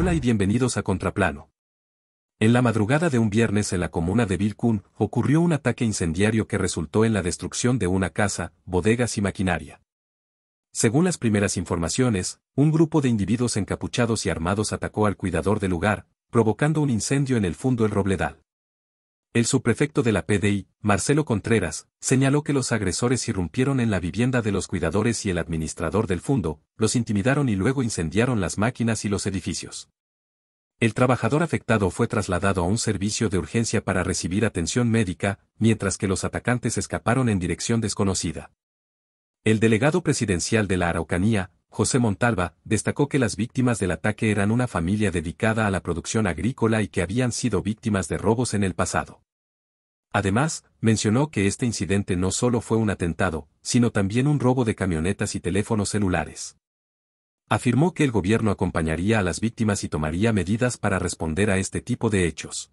Hola y bienvenidos a Contraplano. En la madrugada de un viernes en la comuna de Vilcún, ocurrió un ataque incendiario que resultó en la destrucción de una casa, bodegas y maquinaria. Según las primeras informaciones, un grupo de individuos encapuchados y armados atacó al cuidador del lugar, provocando un incendio en el fondo del robledal. El subprefecto de la PDI, Marcelo Contreras, señaló que los agresores irrumpieron en la vivienda de los cuidadores y el administrador del fondo, los intimidaron y luego incendiaron las máquinas y los edificios. El trabajador afectado fue trasladado a un servicio de urgencia para recibir atención médica, mientras que los atacantes escaparon en dirección desconocida. El delegado presidencial de la Araucanía, José Montalva, destacó que las víctimas del ataque eran una familia dedicada a la producción agrícola y que habían sido víctimas de robos en el pasado. Además, mencionó que este incidente no solo fue un atentado, sino también un robo de camionetas y teléfonos celulares. Afirmó que el gobierno acompañaría a las víctimas y tomaría medidas para responder a este tipo de hechos.